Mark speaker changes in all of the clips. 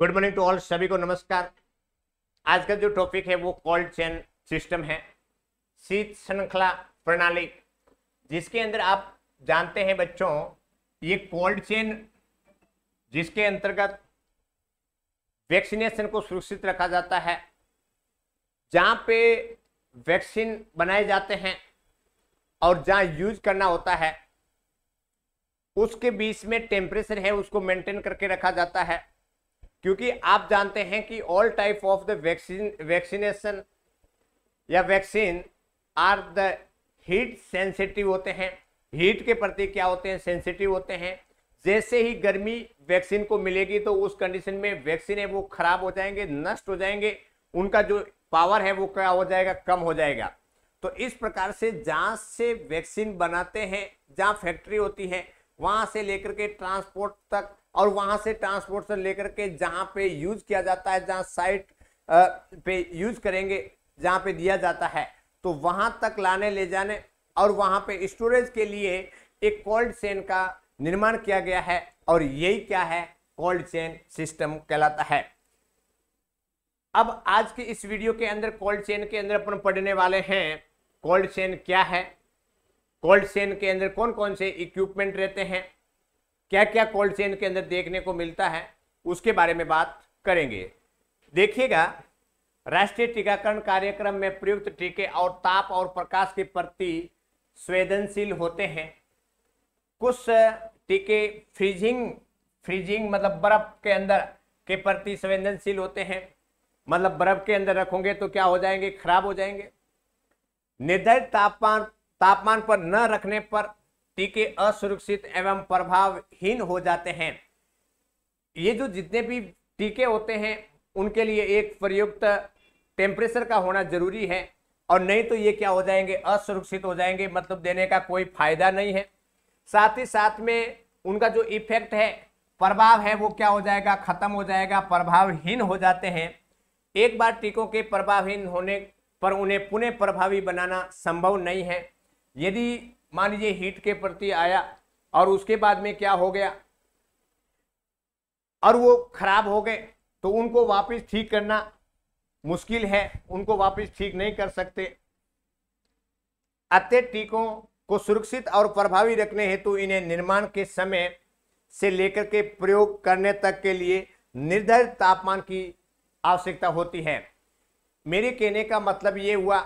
Speaker 1: good morning to all सभी को नमस्कार आज का जो टॉपिक है वो कोल्ड चेन सिस्टम है शीत श्रृंखला प्रणाली जिसके अंदर आप जानते हैं बच्चों ये कोल्ड चेन जिसके अंतर्गत वैक्सीनेशन को सुरक्षित रखा जाता है जहाँ पे वैक्सीन बनाए जाते हैं और जहाँ यूज करना होता है उसके बीच में टेम्परेचर है उसको मेंटेन करके रखा जाता है क्योंकि आप जानते हैं कि all type of the vaccine vaccination या vaccine are the heat sensitive होते हैं हीट के प्रति क्या होते हैं सेंसिटिव होते हैं जैसे ही गर्मी वैक्सीन को मिलेगी तो उस कंडीशन में वैक्सीन है वो खराब हो जाएंगे नष्ट हो जाएंगे उनका जो पावर है वो क्या हो जाएगा कम हो जाएगा तो इस प्रकार से जहाँ से वैक्सीन बनाते हैं जहाँ फैक्ट्री होती है वहां से लेकर के ट्रांसपोर्ट तक और वहां से ट्रांसपोर्ट से लेकर के जहां पे यूज किया जाता है जहां साइट पे यूज करेंगे जहां पे दिया जाता है तो वहां तक लाने ले जाने और वहां पे स्टोरेज के लिए एक कोल्ड चेन का निर्माण किया गया है और यही क्या है कोल्ड चेन सिस्टम कहलाता है अब आज के इस वीडियो के अंदर कोल्ड चेन के अंदर अपन पढ़ने वाले हैं कोल्ड चेन क्या है कोल्ड चेन के अंदर कौन कौन से इक्विपमेंट रहते हैं क्या क्या कोल्ड चेन के अंदर देखने को मिलता है उसके बारे में बात करेंगे देखिएगा राष्ट्रीय टीकाकरण कार्यक्रम में प्रयुक्त टीके और ताप और प्रकाश के प्रति संवेदनशील होते हैं कुछ टीके फ्रीजिंग फ्रीजिंग मतलब बर्फ के अंदर के प्रति संवेदनशील होते हैं मतलब बर्फ के अंदर रखोगे तो क्या हो जाएंगे खराब हो जाएंगे निर्धारित तापमान तापमान पर न रखने पर टीके असुरक्षित एवं प्रभावहीन हो जाते हैं ये जो जितने भी टीके होते हैं उनके लिए एक प्रयुक्त टेम्परेचर का होना जरूरी है और नहीं तो ये क्या हो जाएंगे असुरक्षित हो जाएंगे मतलब देने का कोई फायदा नहीं है साथ ही साथ में उनका जो इफेक्ट है प्रभाव है वो क्या हो जाएगा खत्म हो जाएगा प्रभावहीन हो जाते हैं एक बार टीकों के प्रभावहीन होने पर उन्हें पुनः प्रभावी बनाना संभव नहीं है यदि मान लीजिए हीट के प्रति आया और उसके बाद में क्या हो गया और वो खराब हो गए तो उनको वापस ठीक करना मुश्किल है उनको वापस ठीक नहीं कर सकते अत्य टीकों को सुरक्षित और प्रभावी रखने हेतु इन्हें निर्माण के समय से लेकर के प्रयोग करने तक के लिए निर्धारित तापमान की आवश्यकता होती है मेरे कहने का मतलब ये हुआ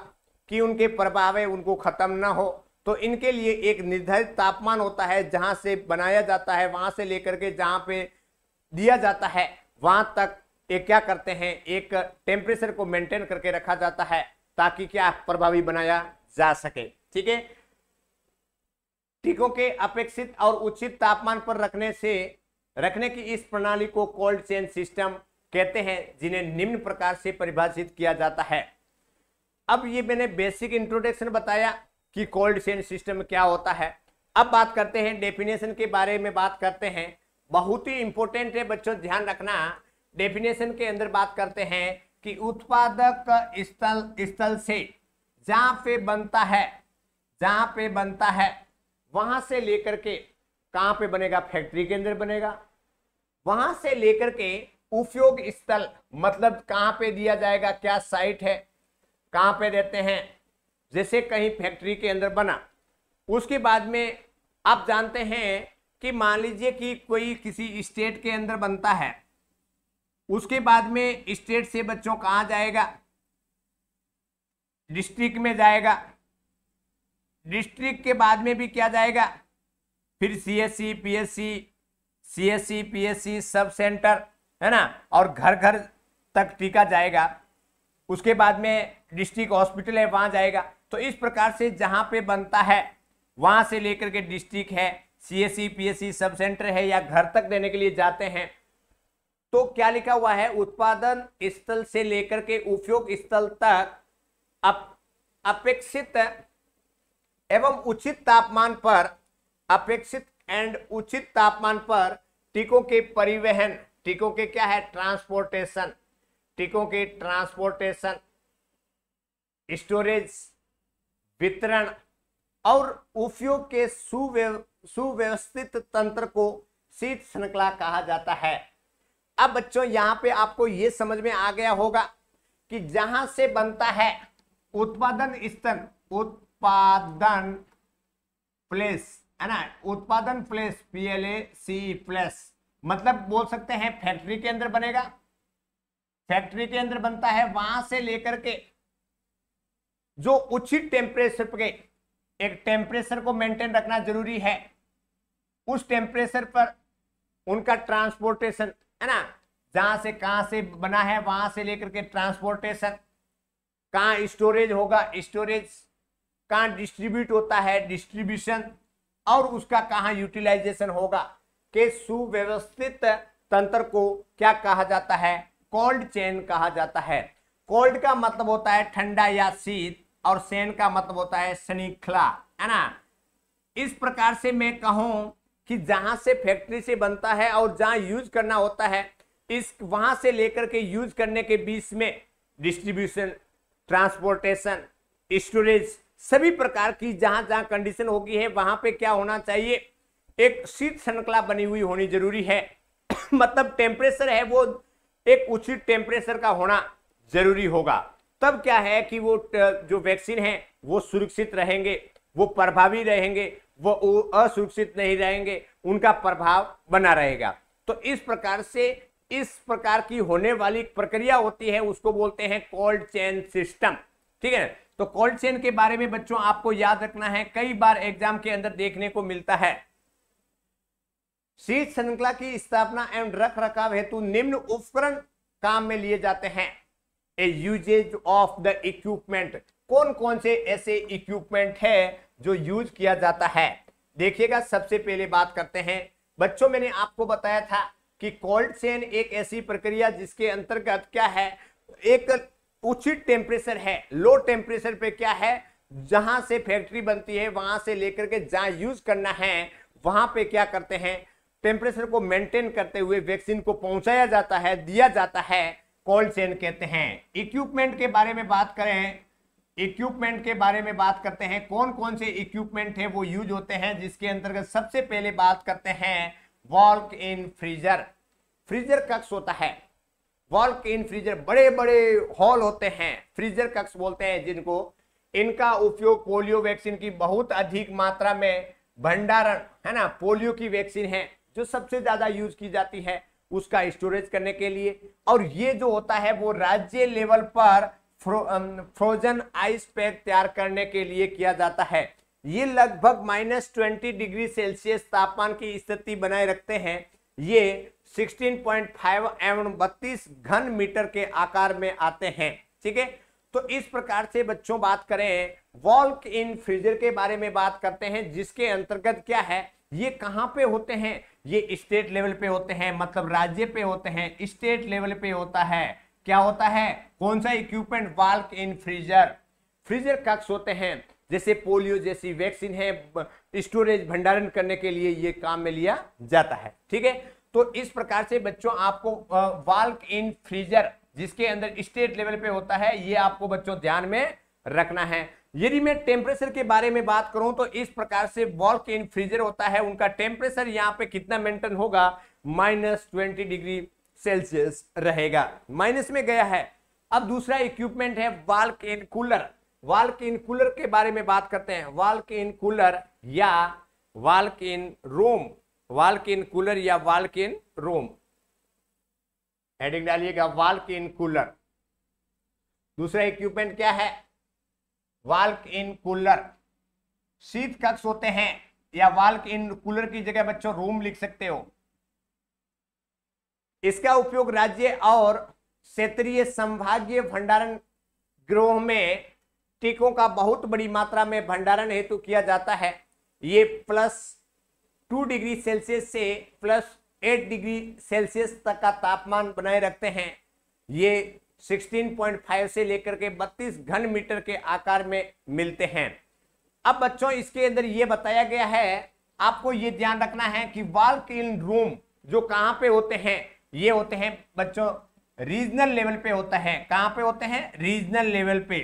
Speaker 1: कि उनके प्रभावें उनको ख़त्म ना हो तो इनके लिए एक निर्धारित तापमान होता है जहां से बनाया जाता है वहां से लेकर के जहां पे दिया जाता है वहां तक एक क्या करते हैं एक टेम्परेचर को मेंटेन करके रखा जाता है ताकि क्या प्रभावी बनाया जा सके ठीक है टीकों के अपेक्षित और उचित तापमान पर रखने से रखने की इस प्रणाली को कोल्ड चेन सिस्टम कहते हैं जिन्हें निम्न प्रकार से परिभाषित किया जाता है अब ये मैंने बेसिक इंट्रोडक्शन बताया कि कोल्ड सिस्टम क्या होता है अब बात करते हैं डेफिनेशन के बारे में बात करते हैं बहुत ही इंपॉर्टेंट है बच्चों ध्यान रखना डेफिनेशन के अंदर बात करते हैं कि उत्पादक स्थल स्थल से जहाँ पे बनता है जहाँ पे बनता है वहाँ से लेकर के कहाँ पे बनेगा फैक्ट्री के अंदर बनेगा वहाँ से लेकर के उपयोग स्थल मतलब कहाँ पे दिया जाएगा क्या साइट है कहाँ पे देते हैं जैसे कहीं फैक्ट्री के अंदर बना उसके बाद में आप जानते हैं कि मान लीजिए कि कोई किसी स्टेट के अंदर बनता है उसके बाद में स्टेट से बच्चों कहाँ जाएगा डिस्ट्रिक्ट में जाएगा डिस्ट्रिक्ट के बाद में भी क्या जाएगा फिर C S C P S C C S C P S C sub centre है ना और घर घर तक टीका जाएगा उसके बाद में डिस्ट्रिक्ट हॉस्पिटल है वहाँ जाएगा तो इस प्रकार से जहाँ पे बनता है वहाँ से लेकर के डिस्ट्रिक्ट है C S C P S C sub centre है या घर तक देने के लिए जाते हैं तो क्या लिखा हुआ है उत्पादन स्थल से लेकर के उपयोग स्थल तक अप, अपेक्षित एवं उचित तापमान पर अपेक्षित एंड उचित तापमान पर टीकों के परिवहन टीकों के क्या है ट्रांसपोर्टेशन टीकों के ट्रांसपोर्टेशन स्टोरेज वितरण और उपयोग के सुव्यवस्थित तंत्र को शीत श्रृंखला कहा जाता है अब बच्चों यहाँ पे आपको यह समझ में आ गया होगा कि जहां से बनता है उत्पादन स्तर उत्पादन प्लेस है ना उत्पादन place P L A C plus मतलब बोल सकते हैं फैक्ट्री के अंदर बनेगा फैक्ट्री के अंदर बनता है वहां से लेकर के जो उचित टेम्परेचर पे एक टेम्परेचर को मेंटेन रखना जरूरी है उस टेम्परेचर पर उनका ट्रांसपोर्टेशन है ना जहां से कहां से बना है वहां से लेकर के ट्रांसपोर्टेशन कहां स्टोरेज होगा स्टोरेज कहां डिस्ट्रीब्यूट होता है डिस्ट्रीब्यूशन और उसका कहां यूटिलाइजेशन होगा के सुव्यवस्थित तंत्र को क्या कहा जाता है कोल्ड चेन कहा जाता है कोल्ड का मतलब होता है ठंडा या शीत और सेन का मतलब होता है शनिखला है ना इस प्रकार से मैं कहूं कि जहां से फैक्ट्री से बनता है और जहां यूज करना होता है इस वहां से लेकर के यूज करने के बीच में डिस्ट्रीब्यूशन ट्रांसपोर्टेशन स्टोरेज सभी प्रकार की जहां जहां कंडीशन होगी है वहां पे क्या होना चाहिए एक शीत श्रृंखला बनी हुई होनी जरूरी है मतलब टेम्परेचर है वो एक उचित टेम्परेचर का होना जरूरी होगा तब क्या है कि वो जो वैक्सीन है वो सुरक्षित रहेंगे वो प्रभावी रहेंगे वो असुरक्षित नहीं रहेंगे उनका प्रभाव बना रहेगा तो इस प्रकार से इस प्रकार की होने वाली प्रक्रिया होती है उसको बोलते हैं कोल्ड चेन सिस्टम ठीक है तो कोल्ड चेन के बारे में बच्चों आपको याद रखना है कई बार एग्जाम के अंदर देखने को मिलता है शीत श्रृंखला की स्थापना एवं रख रखाव हेतु निम्न उपकरण काम में लिए जाते हैं a usages of the equipment कौन कौन से ऐसे इक्विपमेंट है जो यूज किया जाता है देखिएगा सबसे पहले बात करते हैं बच्चों मैंने आपको बताया था कि कोल्ड चेन एक ऐसी प्रक्रिया जिसके अंतर्गत क्या है एक उचित टेम्परेचर है लो टेम्परेचर पे क्या है जहां से फैक्ट्री बनती है वहां से लेकर के जहां यूज करना है वहां पे क्या करते हैं टेम्परेचर को मेंटेन करते हुए वैक्सीन को पहुंचाया जाता है दिया जाता है कोल्ड चेन कहते हैं इक्विपमेंट के बारे में बात करें इक्विपमेंट के बारे में बात करते हैं कौन कौन से इक्विपमेंट है वो यूज होते हैं जिसके अंतर्गत सबसे पहले बात करते हैं वॉल्क इन फ्रीजर फ्रीजर कक्ष होता है वॉल्क इन फ्रीजर बड़े बड़े हॉल होते हैं फ्रीजर कक्ष बोलते हैं जिनको इनका उपयोग पोलियो वैक्सीन की बहुत अधिक मात्रा में भंडारण है ना पोलियो की वैक्सीन है जो सबसे ज्यादा यूज की जाती है उसका स्टोरेज करने के लिए और ये जो होता है वो राज्य लेवल पर फ्रो, फ्रोजन आइस पैक तैयार करने के लिए किया जाता है ये लगभग माइनस ट्वेंटी डिग्री सेल्सियस तापमान की स्थिति बनाए रखते हैं ये 16.5 एवं बत्तीस घन मीटर के आकार में आते हैं ठीक है तो इस प्रकार से बच्चों बात करें वॉल्क इन फ्रीजर के बारे में बात करते हैं जिसके अंतर्गत क्या है ये कहाँ पे होते हैं ये स्टेट लेवल पे होते हैं मतलब राज्य पे होते हैं स्टेट लेवल पे होता है क्या होता है कौन सा equipment walk in freezer freezer कक्ष होते हैं जैसे पोलियो जैसी वैक्सीन है स्टोरेज भंडारण करने के लिए ये काम में लिया जाता है ठीक है तो इस प्रकार से बच्चों आपको वाल्क इन फ्रीजर जिसके अंदर स्टेट लेवल पे होता है ये आपको बच्चों ध्यान में रखना है यदि मैं टेम्परेचर के बारे में बात करूं तो इस प्रकार से वॉल्क इन फ्रीजर होता है उनका टेम्परेचर यहाँ पे कितना मेंटेन होगा माइनस ट्वेंटी डिग्री सेल्सियस रहेगा माइनस में गया है अब दूसरा इक्विपमेंट है walk in cooler walk in cooler के बारे में बात करते हैं वाल्क इन कूलर या walk in room walk in cooler या वाल्क इन रोम हेडिंग डालिएगा वाल्क इन कूलर दूसरा इक्विपमेंट क्या है वाल्क इन कूलर शीत कक्ष होते हैं या वाल्क इन कूलर की जगह बच्चों रूम लिख सकते हो इसका उपयोग राज्य और क्षेत्रीय संभागीय भंडारण गृह में टीकों का बहुत बड़ी मात्रा में भंडारण हेतु किया जाता है ये प्लस टू डिग्री सेल्सियस से प्लस एट डिग्री सेल्सियस तक का तापमान बनाए रखते हैं ये 16.5 से लेकर के 32 घन मीटर के आकार में मिलते हैं अब बच्चों इसके अंदर ये बताया गया है आपको ये ध्यान रखना है कि वाल इन रूम जो कहाँ पे होते हैं ये होते हैं बच्चों रीजनल लेवल पे होता है कहाँ पे होते हैं रीजनल लेवल पे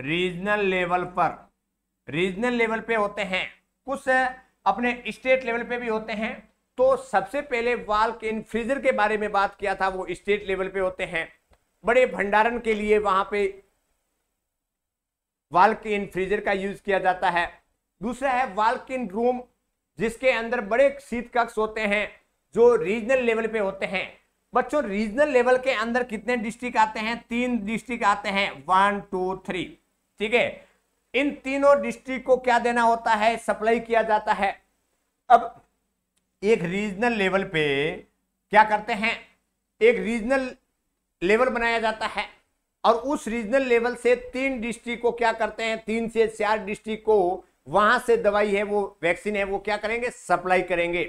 Speaker 1: रीजनल लेवल पर रीजनल लेवल पे होते हैं कुछ अपने स्टेट लेवल पे भी होते हैं तो सबसे पहले वाल इन फ्रीजर के बारे में बात किया था वो स्टेट लेवल पे होते हैं बड़े भंडारण के लिए वहां पे वाल्क इन फ्रीजर का यूज किया जाता है दूसरा है वाल्क इन रूम जिसके अंदर बड़े शीत कक्ष होते हैं जो रीजनल लेवल पे होते हैं बच्चों रीजनल लेवल के अंदर कितने डिस्ट्रिक्ट आते हैं तीन डिस्ट्रिक्ट आते हैं वन टू थ्री ठीक है इन तीनों डिस्ट्रिक्ट को क्या देना होता है सप्लाई किया जाता है अब एक रीजनल लेवल पे क्या करते हैं एक रीजनल लेवल बनाया जाता है और उस रीजनल लेवल से तीन डिस्ट्रिक्ट को क्या करते हैं तीन से चार डिस्ट्रिक्ट को वहां से दवाई है वो वैक्सीन है वो क्या करेंगे सप्लाई करेंगे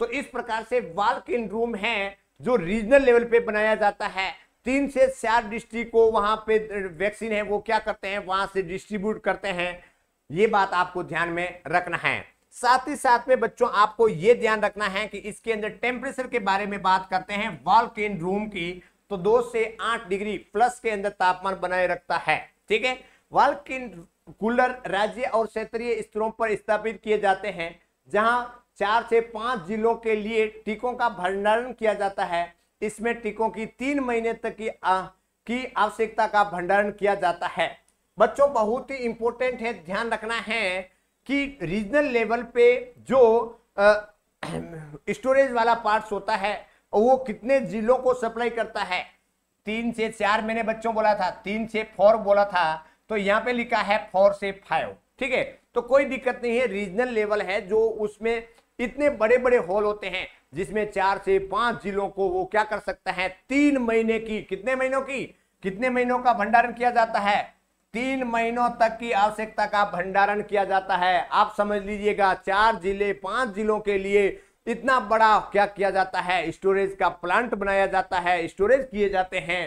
Speaker 1: तो इस प्रकार से वाल्क इन रूम है जो रीजनल लेवल पे बनाया जाता है तीन से चार डिस्ट्रिक्ट को वहां पे वैक्सीन है वो क्या करते हैं वहां से डिस्ट्रीब्यूट करते हैं ये बात आपको ध्यान में रखना है साथ ही साथ में बच्चों आपको ये ध्यान रखना है कि इसके अंदर टेम्परेचर के बारे में बात करते हैं वॉल्क इन रूम की तो दो से आठ डिग्री प्लस के अंदर तापमान बनाए रखता है ठीक है वॉल्क इन कूलर राज्य और क्षेत्रीय स्तरों पर स्थापित किए जाते हैं जहां चार से पांच जिलों के लिए टीकों का भंडारण किया जाता है इसमें टीकों की तीन महीने तक की आ, की आवश्यकता का भंडारण किया जाता है बच्चों बहुत ही इंपॉर्टेंट है ध्यान रखना है कि रीजनल लेवल पे जो स्टोरेज वाला पार्ट्स होता है वो कितने जिलों को सप्लाई करता है तीन से चार मैंने बच्चों बोला था तीन से फोर बोला था तो यहाँ पे लिखा है फोर से फाइव ठीक है तो कोई दिक्कत नहीं है रीजनल लेवल है जो उसमें इतने बड़े बड़े हॉल होते हैं जिसमें चार से पांच जिलों को वो क्या कर सकता है तीन महीने की कितने महीनों की कितने महीनों का भंडारण किया जाता है तीन महीनों तक की आवश्यकता का भंडारण किया जाता है आप समझ लीजिएगा चार जिले पांच जिलों के लिए इतना बड़ा क्या किया जाता है स्टोरेज का प्लांट बनाया जाता है स्टोरेज किए जाते हैं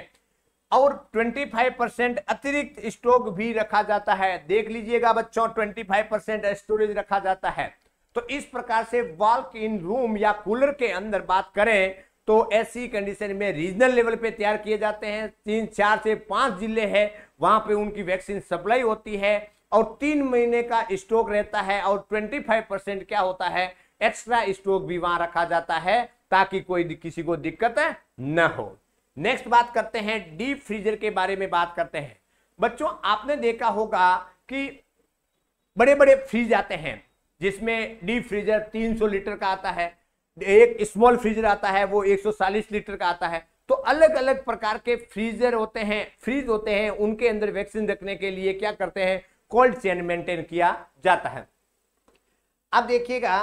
Speaker 1: और 25 परसेंट अतिरिक्त स्टॉक भी रखा जाता है देख लीजिएगा बच्चों 25 परसेंट स्टोरेज रखा जाता है तो इस प्रकार से वॉल्क इन रूम या कूलर के अंदर बात करें तो ऐसी कंडीशन में रीजनल लेवल पे तैयार किए जाते हैं तीन चार से पाँच जिले हैं वहाँ पे उनकी वैक्सीन सप्लाई होती है और तीन महीने का स्टॉक रहता है और 25 परसेंट क्या होता है एक्स्ट्रा स्टॉक भी वहाँ रखा जाता है ताकि कोई किसी को दिक्कत न हो नेक्स्ट बात करते हैं डीप फ्रीजर के बारे में बात करते हैं बच्चों आपने देखा होगा कि बड़े बड़े फ्रीज आते हैं जिसमें डीप फ्रीजर 300 लीटर का आता है एक स्मॉल फ्रीजर आता है वो 140 लीटर का आता है तो अलग अलग प्रकार के फ्रीजर होते हैं फ्रीज होते हैं उनके अंदर वैक्सीन रखने के लिए क्या करते हैं कोल्ड चेन मेंटेन किया जाता है अब देखिएगा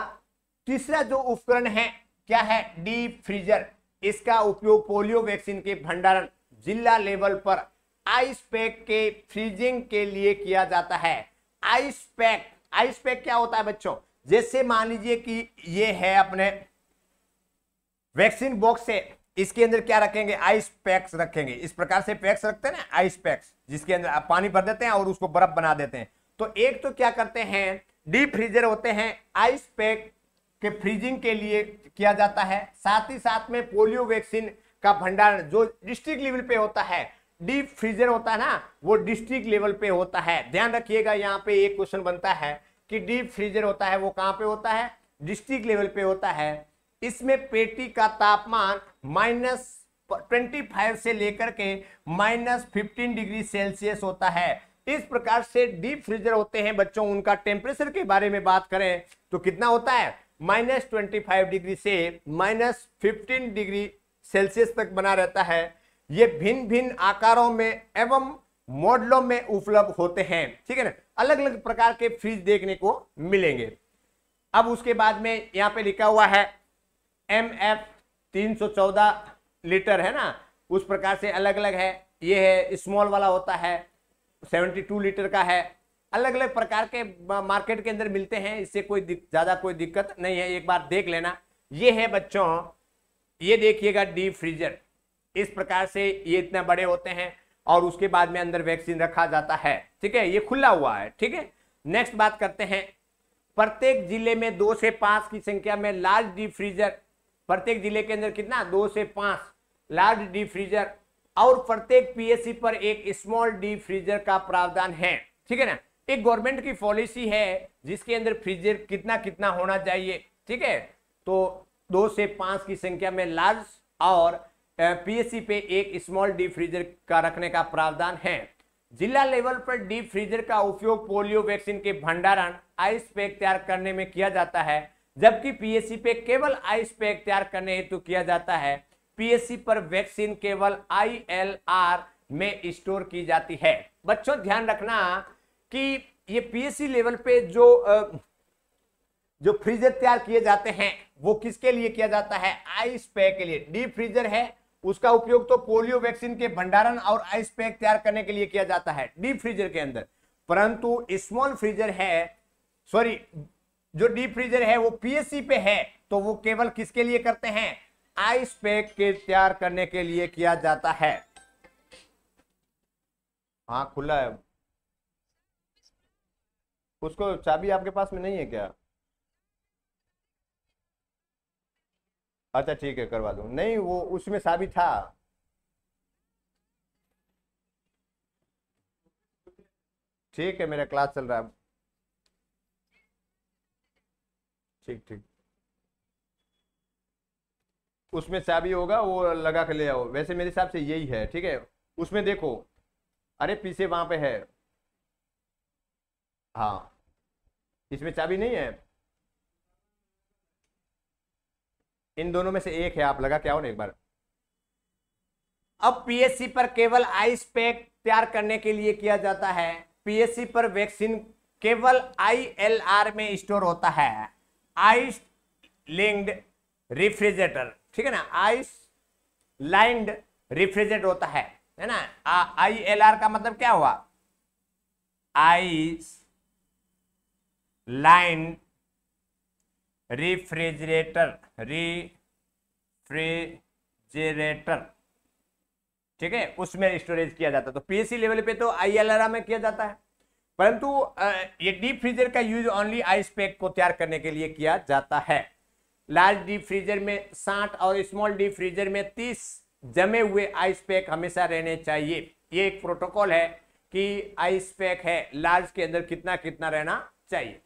Speaker 1: तीसरा जो उपकरण है क्या है डीप फ्रीजर इसका उपयोग पोलियो वैक्सीन के भंडारण जिला लेवल पर आइस पैक के फ्रीजिंग के लिए किया जाता है आइस पैक आइस पैक क्या होता है बच्चों जैसे मान लीजिए कि ये है अपने वैक्सीन बॉक्स से इसके अंदर क्या रखेंगे आइस पैक्स रखेंगे इस प्रकार से पैक्स रखते हैं ना आइस पैक्स जिसके अंदर आप पानी भर देते हैं और उसको बर्फ बना देते हैं तो एक तो क्या करते हैं डीप फ्रीजर होते हैं आइस पैक के फ्रीजिंग के लिए किया जाता है साथ ही साथ में पोलियो वैक्सीन का भंडारण जो डिस्ट्रिक्ट लेवल पे होता है डीप फ्रीजर होता है ना वो डिस्ट्रिक्ट लेवल पे होता है ध्यान रखिएगा यहाँ पे एक क्वेश्चन बनता है कि डीप फ्रीजर होता है वो कहाँ पे होता है डिस्ट्रिक्ट लेवल पे होता है इसमें पेटी का तापमान माइनस ट्वेंटी फाइव से लेकर के माइनस फिफ्टीन डिग्री सेल्सियस होता है इस प्रकार से डीप फ्रीजर होते हैं बच्चों उनका टेम्परेचर के बारे में बात करें तो कितना होता है माइनस ट्वेंटी फाइव डिग्री से माइनस फिफ्टीन डिग्री सेल्सियस तक बना रहता है ये भिन्न भिन्न आकारों में एवं मॉडलों में उपलब्ध होते हैं ठीक है ना अलग अलग प्रकार के फ्रिज देखने को मिलेंगे अब उसके बाद में यहाँ पे लिखा हुआ है एम एफ तीन सौ चौदह लीटर है ना उस प्रकार से अलग अलग है ये है स्मॉल वाला होता है टू लीटर का है अलग अलग प्रकार के मार्केट के अंदर मिलते हैं इससे कोई ज़्यादा कोई दिक्कत नहीं है एक बार देख लेना ये है बच्चों ये देखिएगा डीप फ्रीजर इस प्रकार से ये इतने बड़े होते हैं और उसके बाद में अंदर वैक्सीन रखा जाता है ठीक है ये खुला हुआ है ठीक है नेक्स्ट बात करते हैं प्रत्येक जिले में दो से पांच की संख्या में लार्ज डीप फ्रीजर प्रत्येक जिले के अंदर कितना दो से पांच लार्ज डी फ्रीजर और प्रत्येक पीएससी पर एक स्मॉल डी फ्रीजर का प्रावधान है ठीक है ना एक गवर्नमेंट की पॉलिसी है जिसके अंदर फ्रीजर कितना कितना होना चाहिए ठीक है तो दो से पांच की संख्या में लार्ज और पीएससी पे एक स्मॉल डी फ्रीजर का रखने का प्रावधान है जिला लेवल पर डी फ्रीजर का उपयोग पोलियो वैक्सीन के भंडारण आइस पैक तैयार करने में किया जाता है जबकि पीएससी पे केवल आई स्पेक तैयार करने हेतु किया जाता है पीएससी पर वैक्सीन केवल आई एल आर में स्टोर की जाती है बच्चों ध्यान रखना कि ये पीएससी लेवल पे जो जो फ्रीजर तैयार किए जाते हैं वो किसके लिए किया जाता है आइस पैक के लिए डीप फ्रीजर है उसका उपयोग तो पोलियो वैक्सीन के भंडारण और आइस पैक तैयार करने के लिए किया जाता है डीप फ्रीजर के अंदर परंतु स्मॉल फ्रीजर है सॉरी जो डीप फ्रीजर है वो पीएससी पे है तो वो केवल किसके लिए करते हैं आइस पैक के तैयार करने के लिए किया जाता है हाँ खुला है उसको चाबी आपके पास में नहीं है क्या अच्छा ठीक है करवा दू नहीं वो उसमें चाबी था ठीक है मेरा क्लास चल रहा है ठीक ठीक उसमें चाबी होगा वो लगा के ले आओ वैसे मेरे हिसाब से यही है ठीक है उसमें देखो अरे पीछे वहां पे है हाँ इसमें चाबी नहीं है इन दोनों में से एक है आप लगा के आओ ना एक बार अब पीएससी पर केवल आइस पैक तैयार करने के लिए किया जाता है पीएससी पर वैक्सीन केवल आईएलआर में स्टोर होता है आइस लिंक्ड रिफ्रिजरेटर ठीक है ना आइस लाइंड रिफ्रिजरेटर होता है है ना आई एल आर का मतलब क्या हुआ आइस लाइंड रिफ्रिजरेटर रिफ्रिजरेटर ठीक है उसमें स्टोरेज किया जाता है तो पीएससी लेवल पे तो आई एल आर में किया जाता है परंतु ये डीप फ्रीजर का यूज ओनली आइस पैक को तैयार करने के लिए किया जाता है लार्ज डीप फ्रीजर में साठ और स्मॉल डीप फ्रीजर में तीस जमे हुए आइस पैक हमेशा रहने चाहिए ये एक प्रोटोकॉल है कि आइस पैक है लार्ज के अंदर कितना कितना रहना चाहिए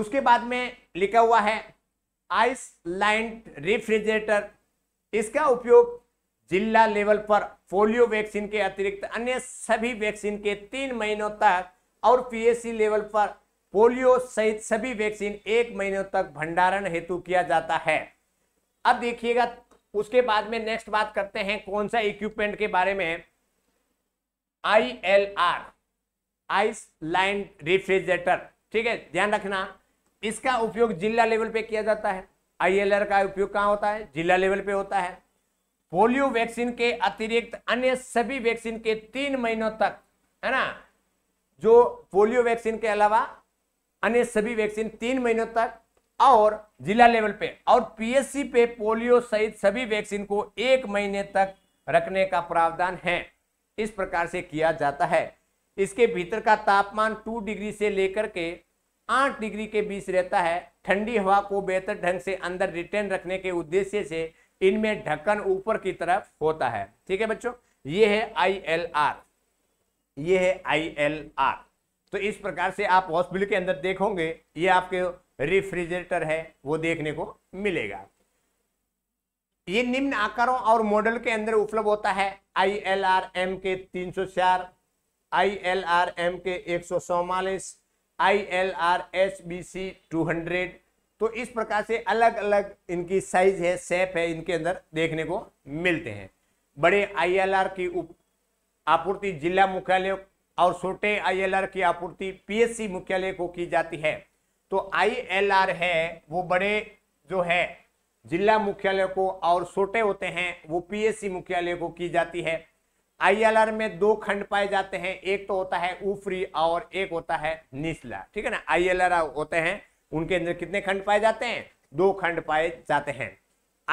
Speaker 1: उसके बाद में लिखा हुआ है आइस लाइन रेफ्रिजरेटर इसका उपयोग जिला लेवल पर पोलियो वैक्सीन के अतिरिक्त अन्य सभी वैक्सीन के तीन महीनों तक और पीएसी लेवल पर पोलियो सहित सभी वैक्सीन एक महीनों तक भंडारण हेतु किया जाता है अब देखिएगा उसके बाद में नेक्स्ट बात करते हैं कौन सा इक्विपमेंट के बारे में I L R ice line refrigerator ठीक है ध्यान रखना इसका उपयोग जिला लेवल पे किया जाता है आई एल आर का उपयोग कहाँ होता है जिला लेवल पे होता है पोलियो वैक्सीन के अतिरिक्त अन्य सभी वैक्सीन के तीन महीनों तक है ना जो पोलियो वैक्सीन के अलावा अन्य सभी वैक्सीन तीन महीनों तक और जिला लेवल पे और पीएससी पे पोलियो सहित सभी वैक्सीन को एक महीने तक रखने का प्रावधान है इस प्रकार से किया जाता है इसके भीतर का तापमान टू डिग्री से लेकर के आठ डिग्री के बीच रहता है ठंडी हवा को बेहतर ढंग से अंदर रिटेन रखने के उद्देश्य से इनमें ढक्कन ऊपर की तरफ होता है ठीक है बच्चों ये है आई एल आर ये है आई एल आर तो इस प्रकार से आप हॉस्पिटल के अंदर देखोगे ये आपके रेफ्रिजरेटर है वो देखने को मिलेगा ये निम्न आकारों और मॉडल के अंदर उपलब्ध होता है आई एल आर एम के तीन सौ चार आई एल आर एम के एक सौ चौवालीस I L R S B C two hundred तो इस प्रकार से अलग अलग इनकी साइज है सेप है इनके अंदर देखने को मिलते हैं बड़े आईएलआर की आपूर्ति जिला मुख्यालय और छोटे आईएलआर की आपूर्ति पीएससी मुख्यालय को की जाती है तो आईएलआर है वो बड़े जो है जिला मुख्यालय को और छोटे होते हैं वो पीएससी मुख्यालय को की जाती है आईएलआर में दो खंड पाए जाते हैं एक तो होता है ऊपरी और एक होता है निचला ठीक है ना आईएलआर होते हैं उनके अंदर कितने खंड पाए जाते हैं दो खंड पाए जाते हैं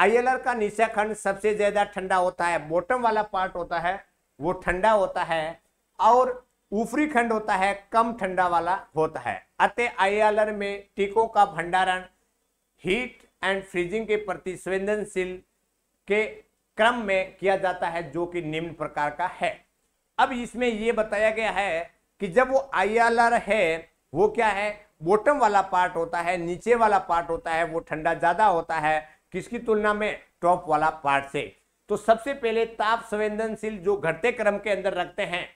Speaker 1: आईएलआर का निशा खंड सबसे ज्यादा ठंडा होता है बॉटम वाला पार्ट होता है वो ठंडा होता है और ऊपरी खंड होता है कम ठंडा वाला होता है अतः आईएलआर में टीकों का भंडारण हीट एंड फ्रीजिंग के प्रति संवेदनशील के क्रम में किया जाता है जो कि निम्न प्रकार का है अब इसमें यह बताया गया है कि जब वो आईएलआर है वो क्या है बॉटम वाला पार्ट होता है नीचे वाला पार्ट होता है वो ठंडा ज़्यादा होता है किसकी तुलना में टॉप वाला पार्ट से तो सबसे पहले ताप संवेदनशील जो घटते क्रम के अंदर रखते हैं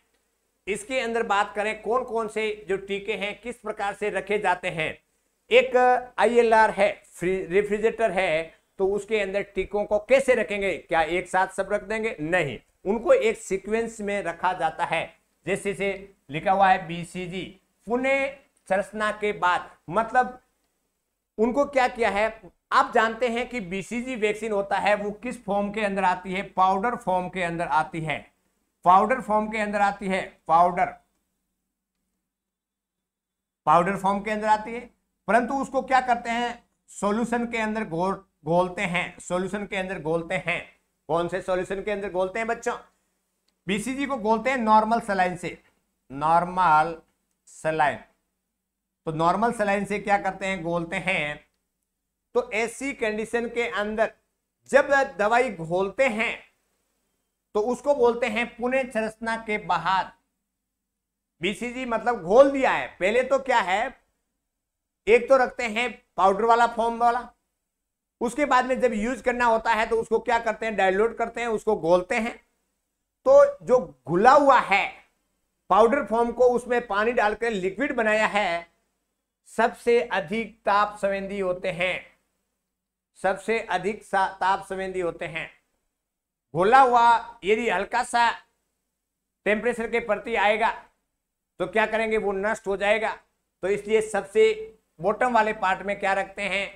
Speaker 1: इसके अंदर बात करें कौन कौन से जो टीके हैं किस प्रकार से रखे जाते हैं एक आईएलआर है रेफ्रिजरेटर है तो उसके अंदर टीकों को कैसे रखेंगे क्या एक साथ सब रख देंगे नहीं उनको एक सीक्वेंस में रखा जाता है जैसे से लिखा हुआ है बीसीजी पुणे संरचना के बाद मतलब उनको क्या किया है आप जानते हैं कि बीसीजी वैक्सीन होता है वो किस फॉर्म के अंदर आती है पाउडर फॉर्म के अंदर आती है पाउडर फॉर्म के अंदर आती है पाउडर पाउडर फॉर्म के अंदर आती है परंतु उसको क्या करते हैं सॉल्यूशन के अंदर घोलते गो, हैं सॉल्यूशन के अंदर घोलते हैं कौन से सॉल्यूशन के अंदर घोलते हैं बच्चों बीसीजी को घोलते हैं नॉर्मल सलाइन से नॉर्मल सलाइन तो नॉर्मल सलाइन से क्या करते हैं घोलते हैं तो ऐसी कंडीशन के अंदर जब दवाई घोलते हैं तो उसको बोलते हैं पुणे संरचना के बाहर बीसीजी मतलब घोल दिया है पहले तो क्या है एक तो रखते हैं पाउडर वाला फॉर्म वाला उसके बाद में जब यूज करना होता है तो उसको क्या करते हैं डाइल्यूट करते हैं उसको घोलते हैं तो जो घुला हुआ है पाउडर फॉर्म को उसमें पानी डालकर लिक्विड बनाया है सबसे अधिक ताप संवेदी होते हैं सबसे अधिक ताप संवेदी होते हैं घोला हुआ यदि हल्का सा टेम्परेचर के प्रति आएगा तो क्या करेंगे वो नष्ट हो जाएगा तो इसलिए सबसे बॉटम वाले पार्ट में क्या रखते हैं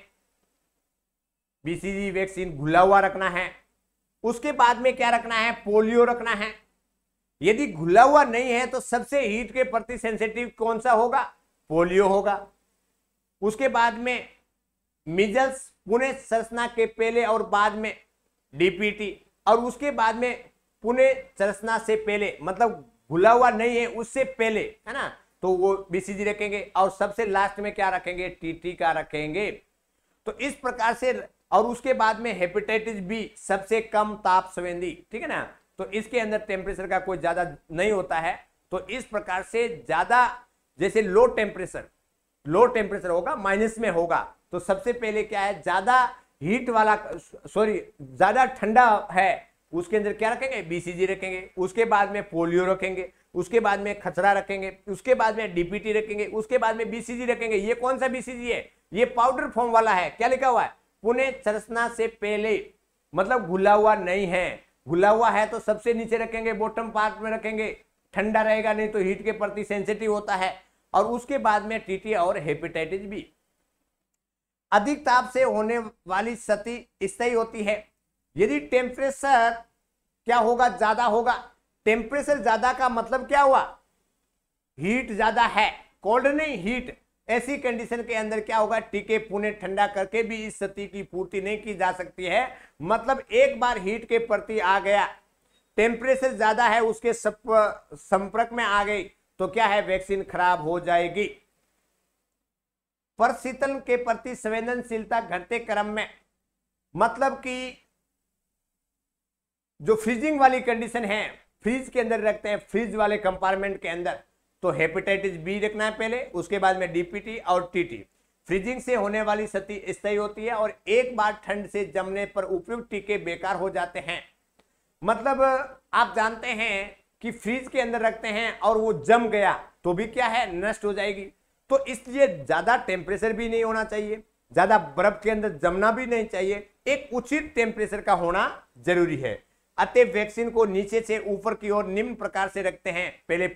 Speaker 1: बीसीजी वैक्सीन घुला हुआ रखना है उसके बाद में क्या रखना है पोलियो रखना है यदि घुला हुआ नहीं है तो सबसे हीट के प्रति सेंसिटिव कौन सा होगा पोलियो होगा उसके बाद में मिजल्स पुणे सरसना के पहले और बाद में डीपीटी और उसके बाद में पुणे सरसना से पहले मतलब भुला हुआ नहीं है उससे पहले है ना तो वो बीसीजी रखेंगे और सबसे लास्ट में क्या रखेंगे टीटी का रखेंगे तो इस प्रकार से और उसके बाद में हेपेटाइटिस बी सबसे कम ताप संवेदी ठीक है ना तो इसके अंदर टेम्परेचर का कोई ज्यादा नहीं होता है तो इस प्रकार से ज्यादा जैसे लो टेम्परेचर लो टेम्परेचर होगा माइनस में होगा तो सबसे पहले क्या है ज्यादा हीट वाला सॉरी ज्यादा ठंडा है उसके अंदर क्या रखेंगे बीसीजी रखेंगे उसके बाद में पोलियो रखेंगे उसके बाद में खचरा रखेंगे उसके बाद में डीपीटी रखेंगे उसके बाद में बीसीजी रखेंगे ये कौन सा बीसीजी है ये पाउडर फॉर्म वाला है क्या लिखा हुआ है पुणे चरसना से पहले मतलब घुला हुआ नहीं है घुला हुआ है तो सबसे नीचे रखेंगे बॉटम पार्ट में रखेंगे ठंडा रहेगा नहीं तो हीट के प्रति सेंसिटिव होता है और उसके बाद में टीटी और हेपेटाइटिस बी अधिक ताप से होने वाली क्षति स्थायी होती है यदि टेम्परेचर क्या होगा ज्यादा होगा टेम्परेचर ज्यादा का मतलब क्या हुआ हीट ज्यादा है कोल्ड नहीं हीट ऐसी कंडीशन के अंदर क्या होगा टीके पुणे ठंडा करके भी इस क्षति की पूर्ति नहीं की जा सकती है मतलब एक बार हीट के प्रति आ गया टेम्परेचर ज्यादा है उसके संपर्क में आ गई तो क्या है वैक्सीन खराब हो जाएगी परशीतन के प्रति संवेदनशीलता घटते क्रम में मतलब कि जो फ्रीजिंग वाली कंडीशन है फ्रीज के अंदर रखते हैं फ्रीज वाले कंपार्टमेंट के अंदर तो हेपेटाइटिस बी रखना है पहले उसके बाद में डीपीटी और टीटी फ्रीजिंग से होने वाली क्षति स्थायी होती है और एक बार ठंड से जमने पर उपयुक्त टीके बेकार हो जाते हैं मतलब आप जानते हैं कि फ्रिज के अंदर रखते हैं और वो जम गया तो भी क्या है नष्ट हो जाएगी तो इसलिए ज़्यादा टेम्परेचर भी नहीं होना चाहिए ज़्यादा बर्फ के अंदर जमना भी नहीं चाहिए एक उचित टेम्परेचर का होना जरूरी है अतः वैक्सीन को नीचे से ऊपर की ओर निम्न प्रकार से रखते हैं पहले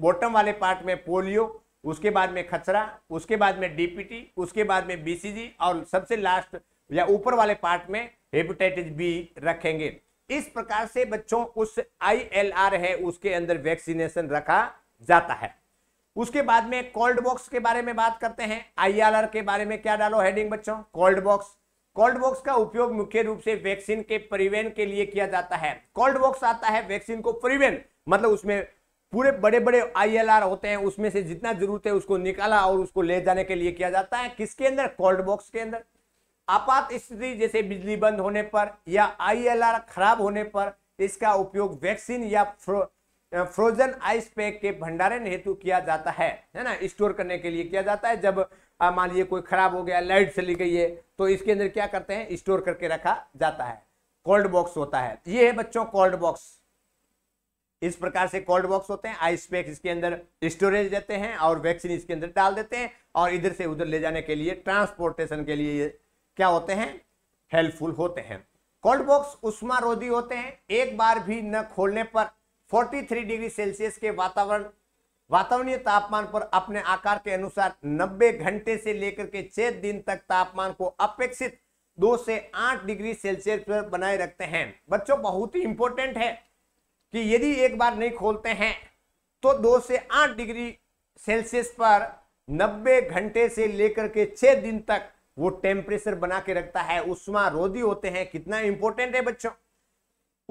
Speaker 1: बॉटम वाले पार्ट में पोलियो उसके बाद में खचरा उसके बाद में डीपीटी उसके बाद में बीसीजी और सबसे लास्ट या ऊपर वाले पार्ट में हेपेटाइटिस बी रखेंगे इस प्रकार से बच्चों उस आर है उसके अंदर वैक्सीनेशन रखा जाता है उसके बाद में कोल्ड बॉक्स के बारे में बात करते हैं आई एल आर के बारे में क्या डालो हेडिंग बच्चों कोल्ड बॉक्स कोल्ड बॉक्स का उपयोग मुख्य रूप से वैक्सीन के परिवहन के लिए किया जाता है कोल्ड बॉक्स आता है वैक्सीन को परिवहन मतलब उसमें पूरे बड़े बड़े आर होते हैं उसमें से जितना जरूरत है उसको निकाला और उसको ले जाने के लिए किया जाता है किसके अंदर कोल्ड बॉक्स के अंदर आपात स्थिति जैसे बिजली बंद होने पर या आईएलआर खराब होने पर इसका उपयोग वैक्सीन या फ्रो, फ्रोजन आइस पैक के भंडारण हेतु किया जाता है है ना स्टोर करने के लिए किया जाता है जब मान लीजिए कोई खराब हो गया लाइट चली गई है तो इसके अंदर क्या करते हैं स्टोर करके रखा जाता है कोल्ड बॉक्स होता है ये है बच्चों कोल्ड बॉक्स इस प्रकार से कोल्ड बॉक्स होते हैं आइस पैक इसके अंदर स्टोरेज देते हैं और वैक्सीन इसके अंदर डाल देते हैं और इधर से उधर ले जाने के लिए ट्रांसपोर्टेशन के लिए क्या होते हैं हेल्पफुल होते हैं कोल्ड बॉक्स उष्मा रोधी होते हैं एक बार भी न खोलने पर 43 डिग्री सेल्सियस के वातावरण वातावरणीय तापमान पर अपने आकार के अनुसार 90 घंटे से लेकर के छह दिन तक तापमान को अपेक्षित दो से आठ डिग्री सेल्सियस पर बनाए रखते हैं बच्चों बहुत ही इंपॉर्टेंट है कि यदि एक बार नहीं खोलते हैं तो दो से आठ डिग्री सेल्सियस पर 90 घंटे से लेकर के छह दिन तक वो टेम्परेचर बना के रखता है उष्मा रोधी होते हैं कितना इंपॉर्टेंट है बच्चों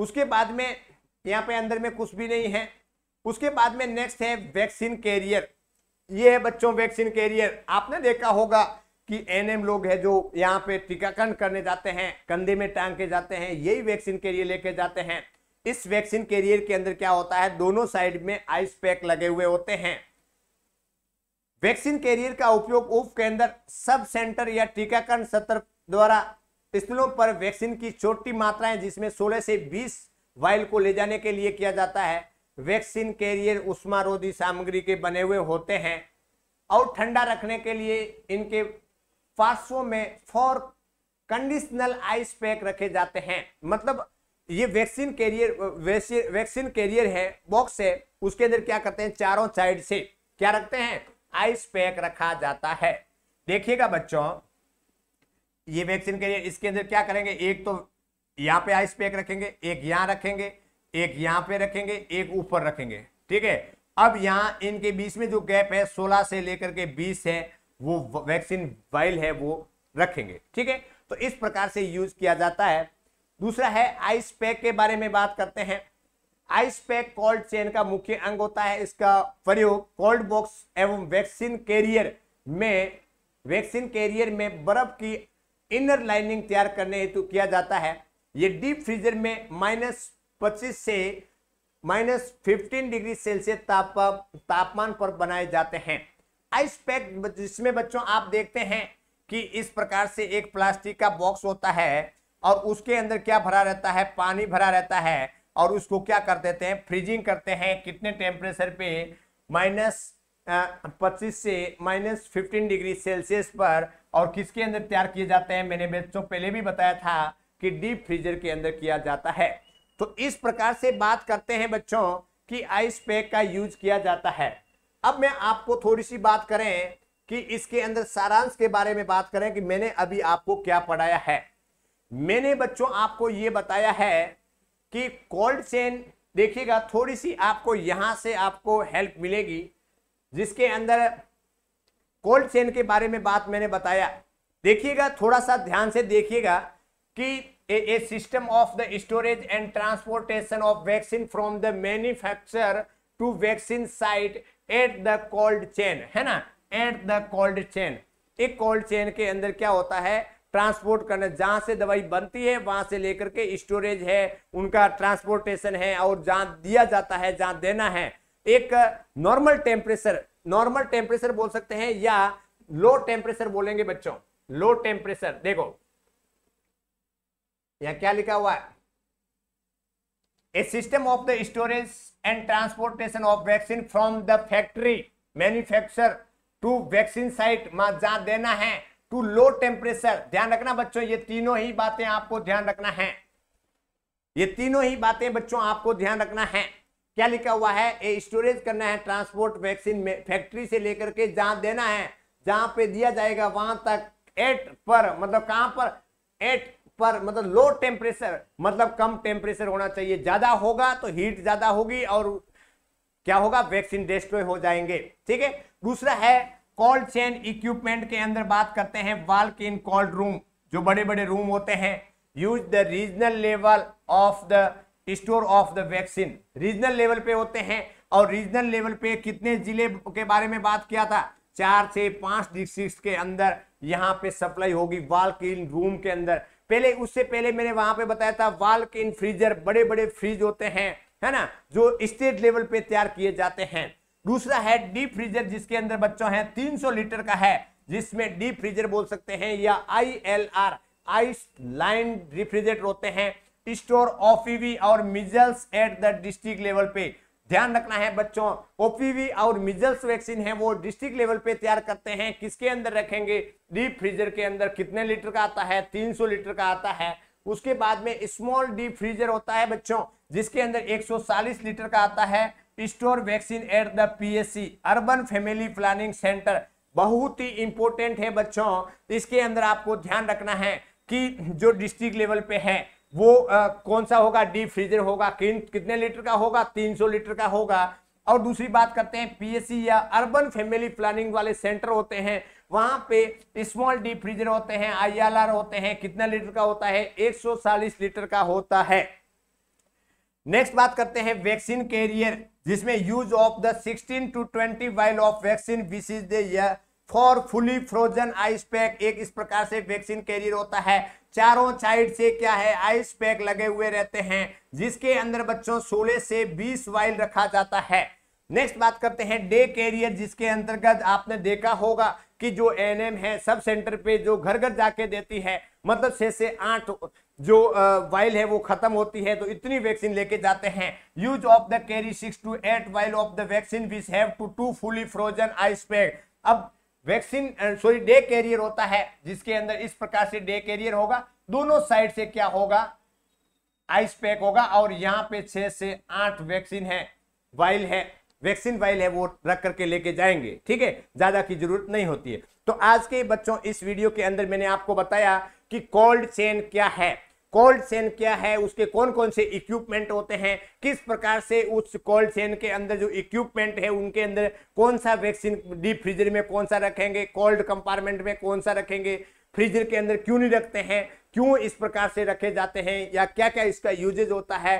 Speaker 1: उसके बाद में यहाँ पे अंदर में कुछ भी नहीं है उसके बाद में नेक्स्ट है वैक्सीन कैरियर ये है बच्चों वैक्सीन कैरियर आपने देखा होगा कि एनएम लोग है जो यहाँ पे टीकाकरण करने जाते हैं कंधे में टांग के जाते हैं यही वैक्सीन कैरियर लेके जाते हैं इस वैक्सीन कैरियर के अंदर क्या होता है दोनों साइड में आइस पैक लगे हुए होते हैं वैक्सीन कैरियर का उपयोग उप केंद्र सब सेंटर या टीकाकरण सत्र द्वारा स्थलों पर वैक्सीन की छोटी मात्राएं जिसमें 16 से 20 वायल को ले जाने के लिए किया जाता है वैक्सीन कैरियर उष्मारोधी सामग्री के बने हुए होते हैं और ठंडा रखने के लिए इनके पार्श्वों में फॉर कंडीशनल आइस पैक रखे जाते हैं मतलब ये वैक्सीन कैरियर वैक्सीन कैरियर है बॉक्स है उसके अंदर क्या करते हैं चारों साइड से क्या रखते हैं आइस पैक रखा जाता है देखिएगा बच्चों ये वैक्सीन के लिए इसके अंदर क्या करेंगे एक तो यहाँ पे आइस पैक रखेंगे एक यहाँ रखेंगे एक यहाँ पे रखेंगे एक ऊपर रखेंगे ठीक है अब यहाँ इनके बीच में जो गैप है 16 से लेकर के 20 है वो वैक्सीन वाइल है वो रखेंगे ठीक है तो इस प्रकार से यूज किया जाता है दूसरा है आइस पैक के बारे में बात करते हैं आइस पैक कोल्ड चेन का मुख्य अंग होता है इसका प्रयोग कोल्ड बॉक्स एवं वैक्सीन कैरियर में वैक्सीन कैरियर में बर्फ की इनर लाइनिंग तैयार करने हेतु किया जाता है ये डीप फ्रीजर में माइनस पच्चीस से माइनस फिफ्टीन डिग्री सेल्सियस ताप तापमान पर बनाए जाते हैं आइस पैक जिसमें बच्चों आप देखते हैं कि इस प्रकार से एक प्लास्टिक का बॉक्स होता है और उसके अंदर क्या भरा रहता है पानी भरा रहता है और उसको क्या कर देते हैं फ्रीजिंग करते हैं कितने टेम्परेचर पे माइनस पच्चीस से माइनस फिफ्टीन डिग्री सेल्सियस पर और किसके अंदर तैयार किए जाते हैं मैंने बच्चों पहले भी बताया था कि डीप फ्रीजर के अंदर किया जाता है तो इस प्रकार से बात करते हैं बच्चों कि आइस पैक का यूज किया जाता है अब मैं आपको थोड़ी सी बात करें कि इसके अंदर सारांश के बारे में बात करें कि मैंने अभी आपको क्या पढ़ाया है मैंने बच्चों आपको ये बताया है कि कोल्ड चेन देखिएगा थोड़ी सी आपको यहां से आपको हेल्प मिलेगी जिसके अंदर कोल्ड चेन के बारे में बात मैंने बताया देखिएगा थोड़ा सा ध्यान से देखिएगा कि a system of the storage and transportation of vaccine from the manufacture to vaccine site at the cold chain है ना एट द कोल्ड चेन एक कोल्ड चेन के अंदर क्या होता है ट्रांसपोर्ट करना जहाँ से दवाई बनती है वहाँ से लेकर के स्टोरेज है उनका ट्रांसपोर्टेशन है और जहाँ दिया जाता है जहाँ देना है एक नॉर्मल टेम्परेचर नॉर्मल टेम्परेचर बोल सकते हैं या लो टेम्परेचर बोलेंगे बच्चों लो टेम्परेचर देखो या क्या लिखा हुआ है a system of the storage and transportation of vaccine from the factory manufacture to vaccine site जहां देना है टू लो टेम्परेचर ध्यान रखना बच्चों ये तीनों ही बातें आपको ध्यान रखना है ये तीनों ही बातें बच्चों आपको ध्यान रखना है क्या लिखा हुआ है ए स्टोरेज करना है ट्रांसपोर्ट वैक्सीन में फैक्ट्री से लेकर के जहां देना है जहां पे दिया जाएगा वहां तक एट पर मतलब कहां पर एट पर मतलब लो टेम्परेचर मतलब कम टेम्परेचर होना चाहिए ज्यादा होगा तो हीट ज्यादा होगी और क्या होगा वैक्सीन डिस्ट्रॉय हो जाएंगे ठीक है दूसरा है कोल्ड चेन इक्विपमेंट के अंदर बात करते हैं वाल्क इन कोल्ड रूम जो बड़े बड़े रूम होते हैं use the regional level of the store of the vaccine regional level पे होते हैं और रीजनल लेवल पे कितने जिले के बारे में बात किया था चार से पांच डिस्ट्रिक्ट के अंदर यहाँ पे सप्लाई होगी वाल्क इन रूम के अंदर पहले उससे पहले मैंने वहां पे बताया था वाल्क इन फ्रीजर बड़े बड़े फ्रीज होते हैं है ना जो स्टेट लेवल पे तैयार किए जाते हैं दूसरा है डीप फ्रीजर जिसके अंदर बच्चों है 300 लीटर का है जिसमें डीप फ्रीजर बोल सकते हैं या I L R ice line refrigerator होते हैं स्टोर ओपीवी और measles at the district level पे ध्यान रखना है बच्चों ओपीवी और मिजल्स वैक्सीन है वो डिस्ट्रिक्ट लेवल पे तैयार करते हैं किसके अंदर रखेंगे डीप फ्रीजर के अंदर कितने लीटर का आता है 300 लीटर का आता है उसके बाद में स्मॉल डीप फ्रीजर होता है बच्चों जिसके अंदर 140 लीटर का आता है store vaccine at the PSC urban family planning centre बहुत ही इंपॉर्टेंट है बच्चों इसके अंदर आपको ध्यान रखना है कि जो डिस्ट्रिक्ट लेवल पे है वो आ, कौन सा होगा डीप फ्रीजर होगा किन कितने लीटर का होगा 300 लीटर का होगा और दूसरी बात करते हैं पीएससी या अर्बन फैमिली प्लानिंग वाले सेंटर होते हैं वहां पे स्मॉल डीप फ्रीजर होते हैं आईएलआर होते हैं कितना लीटर का होता है चालीस लीटर का होता है नेक्स्ट बात करते हैं वैक्सीन कैरियर जिसमें use of the 16 to 20 vial of vaccine which is the for fully frozen ice pack एक इस प्रकार से वैक्सीन कैरियर होता है चारों साइड से क्या है आइस पैक लगे हुए रहते हैं जिसके अंदर बच्चों 16 से 20 वाइल रखा जाता है नेक्स्ट बात करते हैं डे कैरियर जिसके अंतर्गत आपने देखा होगा कि जो एनएम है सब सेंटर पे जो घर घर जाके देती है मतलब छह से आठ जो वाइल है वो खत्म होती है तो इतनी वैक्सीन लेके जाते हैं use of the carry six to eight vial of the vaccine which have to to fully frozen ice pack अब वैक्सीन सॉरी डे कैरियर होता है जिसके अंदर इस प्रकार से डे कैरियर होगा दोनों साइड से क्या होगा आइस पैक होगा और यहाँ पे छह से आठ वैक्सीन है वाइल है वैक्सीन फाइल है वो रख करके लेके जाएंगे ठीक है ज़्यादा की जरूरत नहीं होती है तो आज के बच्चों इस वीडियो के अंदर मैंने आपको बताया कि कोल्ड चेन क्या है कोल्ड चेन क्या है उसके कौन कौन से इक्विपमेंट होते हैं किस प्रकार से उस कोल्ड चेन के अंदर जो इक्विपमेंट है उनके अंदर कौन सा वैक्सीन डीप फ्रीजर में कौन सा रखेंगे कोल्ड कंपार्टमेंट में कौन सा रखेंगे फ्रीजर के अंदर क्यों नहीं रखते हैं क्यों इस प्रकार से रखे जाते हैं या क्या क्या इसका यूजेज होता है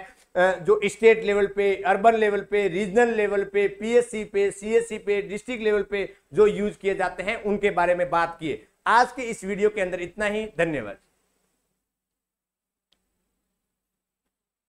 Speaker 1: जो स्टेट लेवल पे अर्बन लेवल पे रीजनल लेवल पे पीएससी पे सीएससी पे डिस्ट्रिक्ट लेवल पे जो यूज किए जाते हैं उनके बारे में बात किए आज के इस वीडियो के अंदर इतना ही धन्यवाद